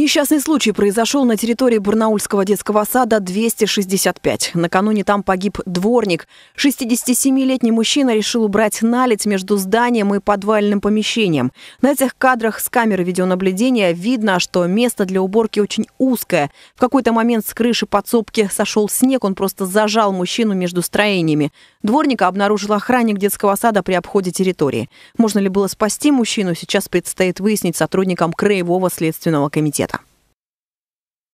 Несчастный случай произошел на территории Бурнаульского детского сада 265. Накануне там погиб дворник. 67-летний мужчина решил убрать наледь между зданием и подвальным помещением. На этих кадрах с камеры видеонаблюдения видно, что место для уборки очень узкое. В какой-то момент с крыши подсобки сошел снег, он просто зажал мужчину между строениями. Дворника обнаружил охранник детского сада при обходе территории. Можно ли было спасти мужчину, сейчас предстоит выяснить сотрудникам Краевого следственного комитета.